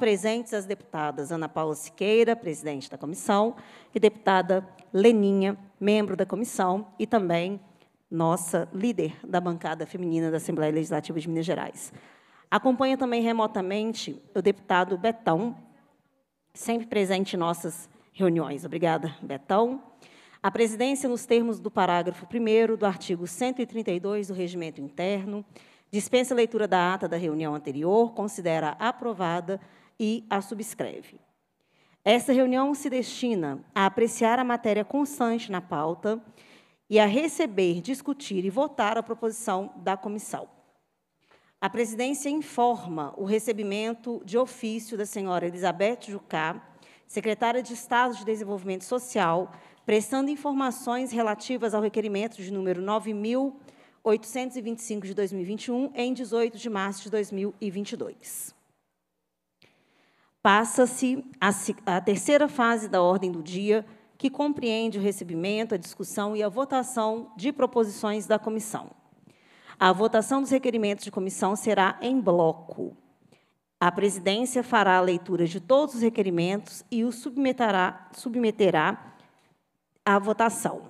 presentes as deputadas Ana Paula Siqueira, presidente da comissão, e deputada Leninha, membro da comissão, e também nossa líder da bancada feminina da Assembleia Legislativa de Minas Gerais. Acompanha também remotamente o deputado Betão, sempre presente em nossas reuniões. Obrigada, Betão. A presidência, nos termos do parágrafo 1 do artigo 132 do Regimento Interno, dispensa a leitura da ata da reunião anterior, considera aprovada e a subscreve. Essa reunião se destina a apreciar a matéria constante na pauta e a receber, discutir e votar a proposição da comissão. A presidência informa o recebimento de ofício da senhora Elizabeth Jucá, secretária de Estado de Desenvolvimento Social, prestando informações relativas ao requerimento de número 9825 de 2021 em 18 de março de 2022. Passa-se a, a terceira fase da ordem do dia, que compreende o recebimento, a discussão e a votação de proposições da comissão. A votação dos requerimentos de comissão será em bloco. A presidência fará a leitura de todos os requerimentos e os submeterá, submeterá à votação.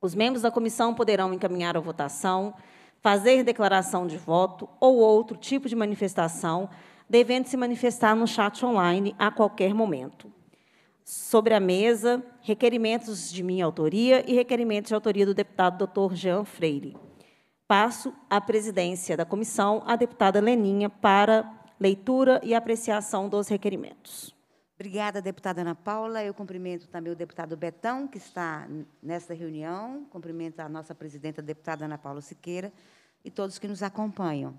Os membros da comissão poderão encaminhar a votação, fazer declaração de voto ou outro tipo de manifestação devendo se manifestar no chat online a qualquer momento. Sobre a mesa, requerimentos de minha autoria e requerimentos de autoria do deputado Dr. Jean Freire. Passo a presidência da comissão à deputada Leninha para leitura e apreciação dos requerimentos. Obrigada, deputada Ana Paula. Eu cumprimento também o deputado Betão, que está nesta reunião. Cumprimento a nossa presidenta, a deputada Ana Paula Siqueira, e todos que nos acompanham.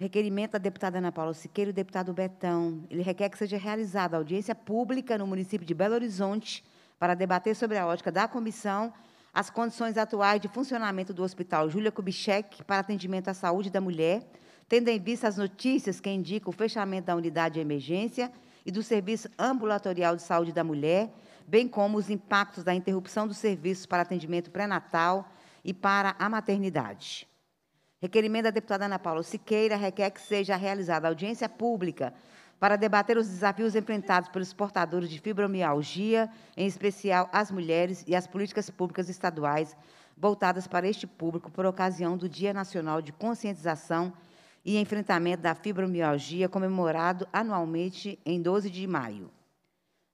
Requerimento da deputada Ana Paula Siqueira e do deputado Betão. Ele requer que seja realizada audiência pública no município de Belo Horizonte para debater sobre a ótica da comissão as condições atuais de funcionamento do Hospital Júlia Kubitschek para atendimento à saúde da mulher, tendo em vista as notícias que indicam o fechamento da unidade de emergência e do Serviço Ambulatorial de Saúde da Mulher, bem como os impactos da interrupção dos serviços para atendimento pré-natal e para a maternidade. Requerimento da deputada Ana Paula Siqueira requer que seja realizada audiência pública para debater os desafios enfrentados pelos portadores de fibromialgia, em especial as mulheres, e as políticas públicas estaduais voltadas para este público por ocasião do Dia Nacional de Conscientização e Enfrentamento da Fibromialgia, comemorado anualmente em 12 de maio.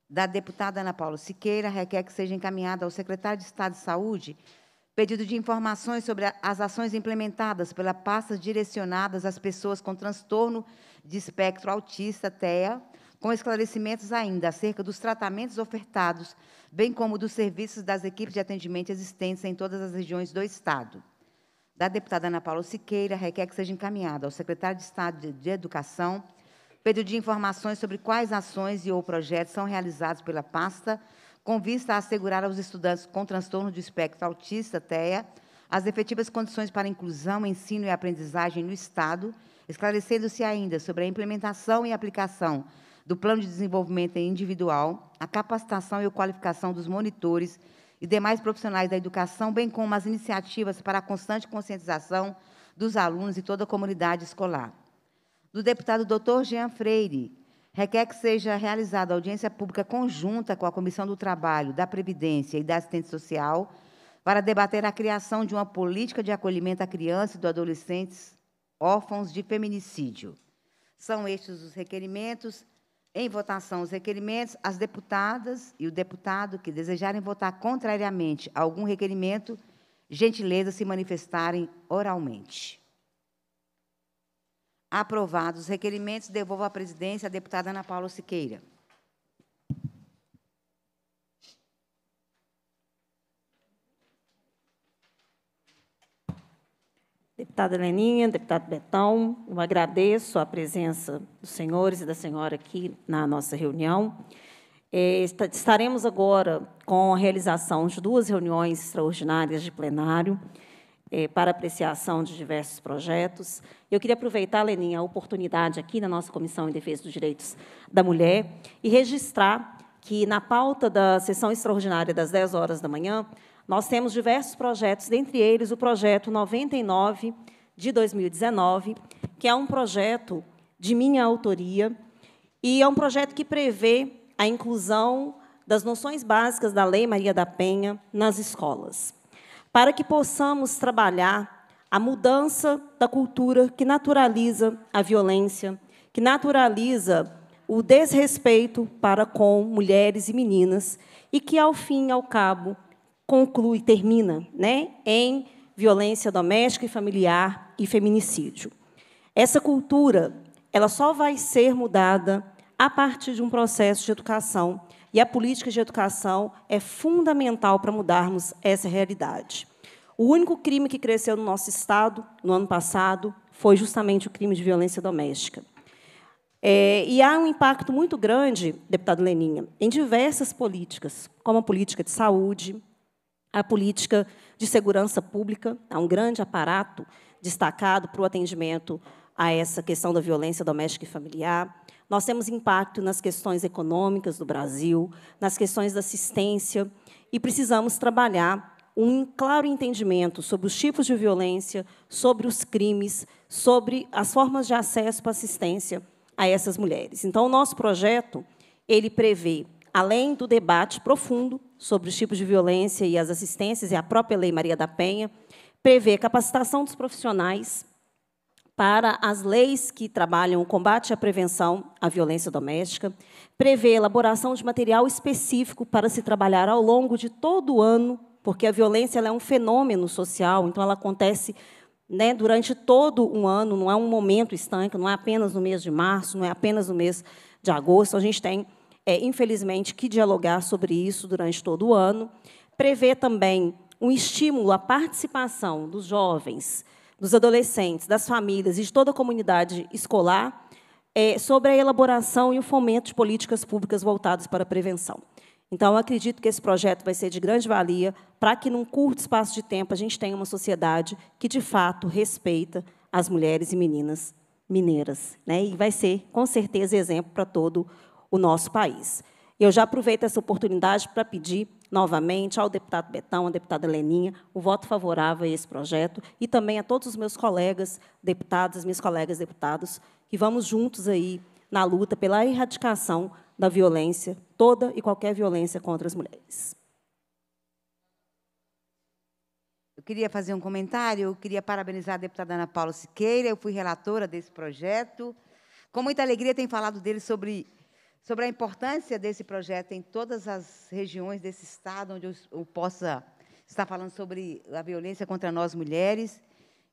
Da deputada Ana Paula Siqueira, requer que seja encaminhada ao secretário de Estado de Saúde Pedido de informações sobre as ações implementadas pela pasta direcionadas às pessoas com transtorno de espectro autista, TEA, com esclarecimentos ainda acerca dos tratamentos ofertados, bem como dos serviços das equipes de atendimento existentes em todas as regiões do Estado. Da deputada Ana Paula Siqueira, requer que seja encaminhado ao secretário de Estado de Educação pedido de informações sobre quais ações e ou projetos são realizados pela pasta com vista a assegurar aos estudantes com transtorno do espectro autista, TEA, as efetivas condições para inclusão, ensino e aprendizagem no Estado, esclarecendo-se ainda sobre a implementação e aplicação do plano de desenvolvimento individual, a capacitação e a qualificação dos monitores e demais profissionais da educação, bem como as iniciativas para a constante conscientização dos alunos e toda a comunidade escolar. Do deputado doutor Jean Freire, requer que seja realizada audiência pública conjunta com a Comissão do Trabalho, da Previdência e da Assistência Social para debater a criação de uma política de acolhimento à criança e do adolescentes órfãos de feminicídio. São estes os requerimentos. Em votação os requerimentos, as deputadas e o deputado que desejarem votar contrariamente a algum requerimento, gentileza se manifestarem oralmente. Aprovados os requerimentos, devolvo à presidência a deputada Ana Paula Siqueira. Deputada Leninha, deputado Betão, eu agradeço a presença dos senhores e da senhora aqui na nossa reunião. É, estaremos agora com a realização de duas reuniões extraordinárias de plenário. É, para apreciação de diversos projetos. Eu queria aproveitar, Leninha, a oportunidade aqui na nossa Comissão em Defesa dos Direitos da Mulher e registrar que, na pauta da sessão extraordinária das 10 horas da manhã, nós temos diversos projetos, dentre eles o projeto 99 de 2019, que é um projeto de minha autoria e é um projeto que prevê a inclusão das noções básicas da Lei Maria da Penha nas escolas para que possamos trabalhar a mudança da cultura que naturaliza a violência, que naturaliza o desrespeito para com mulheres e meninas e que, ao fim e ao cabo, conclui, termina né, em violência doméstica e familiar e feminicídio. Essa cultura ela só vai ser mudada a partir de um processo de educação e a política de educação é fundamental para mudarmos essa realidade. O único crime que cresceu no nosso Estado no ano passado foi justamente o crime de violência doméstica. É, e há um impacto muito grande, deputado Leninha, em diversas políticas, como a política de saúde, a política de segurança pública, há um grande aparato destacado para o atendimento a essa questão da violência doméstica e familiar, nós temos impacto nas questões econômicas do Brasil, nas questões da assistência, e precisamos trabalhar um claro entendimento sobre os tipos de violência, sobre os crimes, sobre as formas de acesso para assistência a essas mulheres. Então, o nosso projeto ele prevê, além do debate profundo sobre os tipos de violência e as assistências, e a própria Lei Maria da Penha, prevê capacitação dos profissionais para as leis que trabalham o combate e a prevenção à violência doméstica, prevê a elaboração de material específico para se trabalhar ao longo de todo o ano, porque a violência é um fenômeno social, então ela acontece né, durante todo um ano, não é um momento estanque, não é apenas no mês de março, não é apenas no mês de agosto, a gente tem, é, infelizmente, que dialogar sobre isso durante todo o ano. Prevê também um estímulo à participação dos jovens dos adolescentes, das famílias e de toda a comunidade escolar é, sobre a elaboração e o fomento de políticas públicas voltadas para a prevenção. Então, acredito que esse projeto vai ser de grande valia para que, num curto espaço de tempo, a gente tenha uma sociedade que, de fato, respeita as mulheres e meninas mineiras. Né? E vai ser, com certeza, exemplo para todo o nosso país. Eu já aproveito essa oportunidade para pedir novamente ao deputado Betão, à deputada Leninha, o voto favorável a esse projeto e também a todos os meus colegas deputados, minhas colegas deputados, que vamos juntos aí na luta pela erradicação da violência, toda e qualquer violência contra as mulheres. Eu queria fazer um comentário, eu queria parabenizar a deputada Ana Paula Siqueira, eu fui relatora desse projeto. Com muita alegria tenho falado dele sobre sobre a importância desse projeto em todas as regiões desse estado onde eu, possa estar falando sobre a violência contra nós mulheres.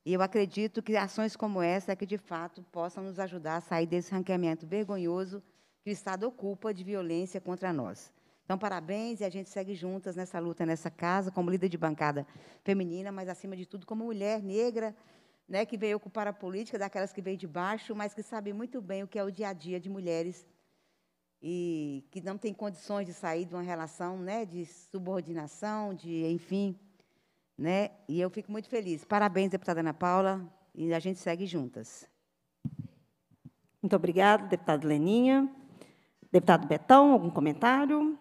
E eu acredito que ações como essa é que de fato possam nos ajudar a sair desse ranqueamento vergonhoso que o Estado ocupa de violência contra nós. Então, parabéns e a gente segue juntas nessa luta, nessa casa, como líder de bancada feminina, mas, acima de tudo, como mulher negra, né, que veio ocupar a política, daquelas que veio de baixo, mas que sabe muito bem o que é o dia a dia de mulheres e que não tem condições de sair de uma relação né, de subordinação, de enfim. Né? E eu fico muito feliz. Parabéns, deputada Ana Paula, e a gente segue juntas. Muito obrigada, deputado Leninha. Deputado Betão, algum comentário?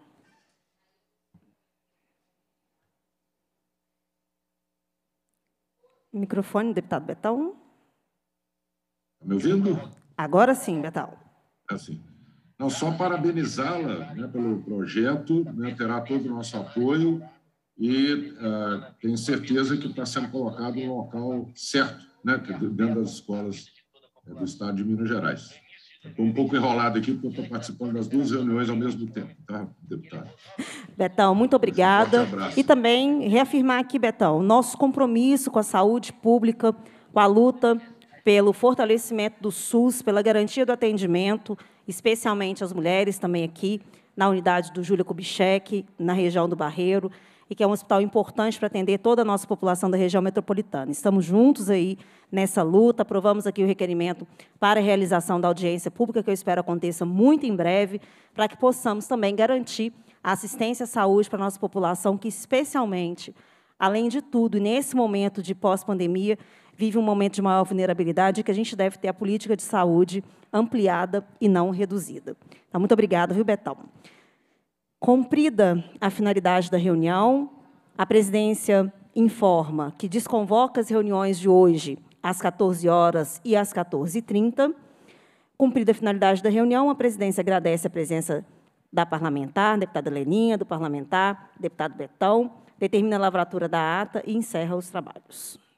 Microfone, deputado Betão. Tá me ouvindo? Agora sim, Betão. Assim. Não só parabenizá-la né, pelo projeto, né, terá todo o nosso apoio e ah, tenho certeza que está sendo colocado no local certo, né, é dentro das escolas é, do Estado de Minas Gerais. Estou um pouco enrolado aqui, porque estou participando das duas reuniões ao mesmo tempo, tá, deputado? Betão, muito obrigada. Um e também reafirmar aqui, Betão, nosso compromisso com a saúde pública, com a luta pelo fortalecimento do SUS, pela garantia do atendimento, especialmente as mulheres também aqui, na unidade do Júlio Kubitschek, na região do Barreiro, e que é um hospital importante para atender toda a nossa população da região metropolitana. Estamos juntos aí nessa luta, aprovamos aqui o requerimento para a realização da audiência pública, que eu espero aconteça muito em breve, para que possamos também garantir a assistência à saúde para a nossa população, que especialmente, além de tudo, nesse momento de pós-pandemia, vive um momento de maior vulnerabilidade e que a gente deve ter a política de saúde ampliada e não reduzida. Então, muito obrigada, viu, Betão? Cumprida a finalidade da reunião, a presidência informa que desconvoca as reuniões de hoje às 14 horas e às 14h30. Cumprida a finalidade da reunião, a presidência agradece a presença da parlamentar, deputada Leninha, do parlamentar, deputado Betão, determina a lavratura da ata e encerra os trabalhos.